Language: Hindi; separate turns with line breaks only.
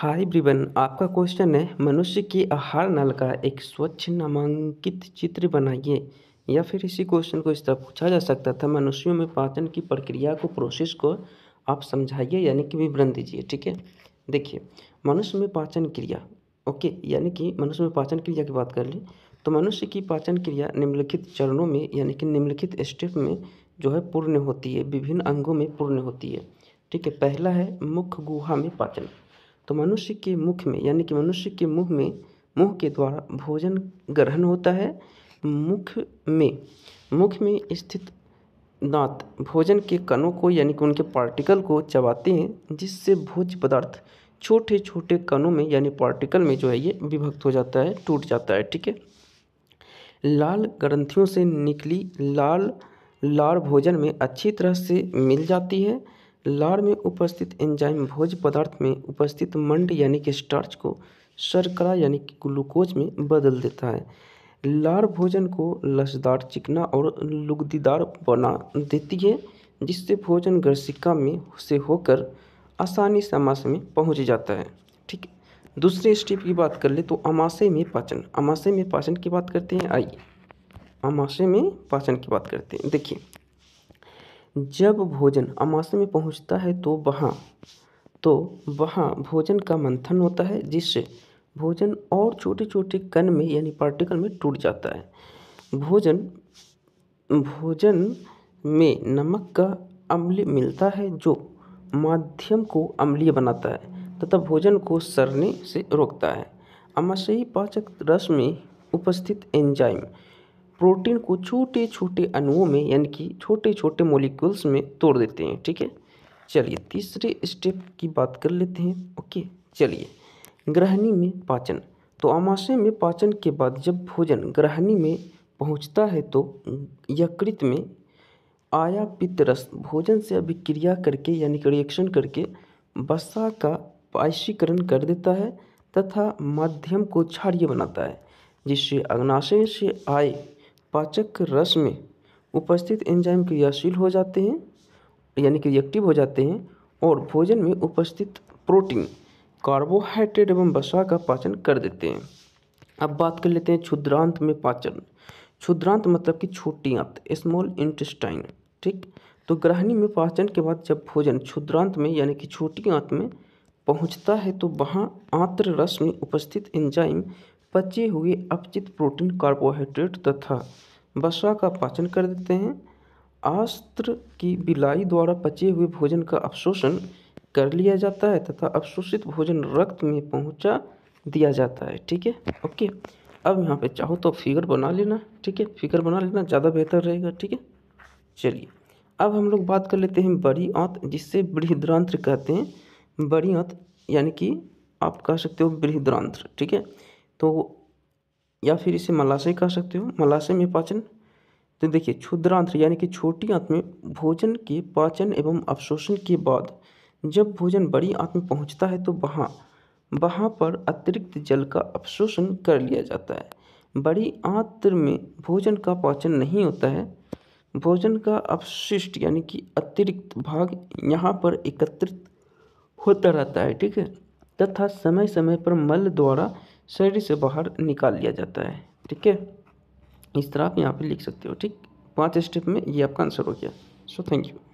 हाय ब्रिवन आपका क्वेश्चन है मनुष्य की आहार नल का एक स्वच्छ नामांकित चित्र बनाइए या फिर इसी क्वेश्चन को इस तरह पूछा जा सकता था मनुष्यों में पाचन की प्रक्रिया को प्रोसेस को आप समझाइए यानी कि विवरण दीजिए ठीक है देखिए मनुष्य में पाचन क्रिया ओके यानी कि मनुष्य में पाचन क्रिया की बात कर लें तो मनुष्य की पाचन क्रिया निम्नलिखित चरणों में यानी कि निम्नलिखित स्टेप में जो है पूर्ण होती है विभिन्न अंगों में पूर्ण होती है ठीक है पहला है मुख्य गुहा में पाचन तो मनुष्य के मुख में यानी कि मनुष्य के मुँह में मुँह के द्वारा भोजन ग्रहण होता है मुख में मुख में स्थित दांत भोजन के कणों को यानी कि उनके पार्टिकल को चबाते हैं जिससे भोज पदार्थ छोटे छोटे कणों में यानी पार्टिकल में जो है ये विभक्त हो जाता है टूट जाता है ठीक है लाल ग्रंथियों से निकली लाल लार भोजन में अच्छी तरह से मिल जाती है लार में उपस्थित एंजाइम भोज पदार्थ में उपस्थित मंड यानी कि स्टार्च को शर्करा यानी कि ग्लूकोज में बदल देता है लार भोजन को लसदार चिकना और लुगदीदार बना देती है जिससे भोजन ग्रसिका में से होकर आसानी से अमाशय में पहुंच जाता है ठीक दूसरे स्टेप की बात कर ले तो अमाशय में पाचन अमाशय में पाचन की बात करते हैं आइए अमाशय में पाचन की बात करते हैं देखिए जब भोजन अमाशय में पहुँचता है तो वहाँ तो वहाँ भोजन का मंथन होता है जिससे भोजन और छोटे छोटे कण में यानी पार्टिकल में टूट जाता है भोजन भोजन में नमक का अम्ल मिलता है जो माध्यम को अम्लीय बनाता है तथा भोजन को सड़ने से रोकता है अमाशयी पाचक रस में उपस्थित एंजाइम प्रोटीन को छोटे छोटे अणुओं में यानी कि छोटे छोटे मोलिक्यूल्स में तोड़ देते हैं ठीक है चलिए तीसरे स्टेप की बात कर लेते हैं ओके चलिए ग्रहणी में पाचन तो आमाशय में पाचन के बाद जब भोजन ग्रहणी में पहुंचता है तो यकृत में आया पित्तरस भोजन से अभिक्रिया करके यानी कि रिएक्शन करके वसा का पायशीकरण कर देता है तथा माध्यम को क्षारिय बनाता है जिससे अग्नाशय से आए पाचक रस में उपस्थित एंजाइम क्रियाशील हो जाते हैं यानी कि रिएक्टिव हो जाते हैं और भोजन में उपस्थित प्रोटीन कार्बोहाइड्रेट एवं वसा का पाचन कर देते हैं अब बात कर लेते हैं क्षुद्रांत में पाचन क्षुद्रांत मतलब कि छोटी आंत स्मॉल इंटेस्टाइन ठीक तो ग्रहणी में पाचन के बाद जब भोजन क्षुद्रांत में यानी कि छोटी आंत में पहुंचता है तो वहाँ आंत्र रस में उपस्थित एंजाइम पचे हुए अपचित प्रोटीन कार्बोहाइड्रेट तथा वसा का पाचन कर देते हैं आस्त्र की बिलाई द्वारा पचे हुए भोजन का अवशोषण कर लिया जाता है तथा अवशोषित भोजन रक्त में पहुंचा दिया जाता है ठीक है ओके अब यहाँ पे चाहो तो फिगर बना लेना ठीक है फिगर बना लेना ज़्यादा बेहतर रहेगा ठीक है चलिए अब हम लोग बात कर लेते हैं बड़ी आंत जिससे बृहद्रांत्र कहते हैं बड़ी आंत यानी कि आप कह सकते हो बृहद्रांत्र ठीक है तो या फिर इसे मलाशय कह सकते हो मलाशय में पाचन तो देखिए क्षुद्रांत यानी कि छोटी आंत में भोजन के पाचन एवं अवशोषण के बाद जब भोजन बड़ी आंत में पहुंचता है तो वहाँ वहाँ पर अतिरिक्त जल का अवशोषण कर लिया जाता है बड़ी आंत में भोजन का पाचन नहीं होता है भोजन का अवशिष्ट यानी कि अतिरिक्त भाग यहाँ पर एकत्रित होता रहता है ठीक है तथा समय समय पर मल द्वारा शरीर से बाहर निकाल लिया जाता है ठीक है इस तरह आप यहाँ पे लिख सकते हो ठीक पांच स्टेप में ये आपका आंसर हो गया सो थैंक यू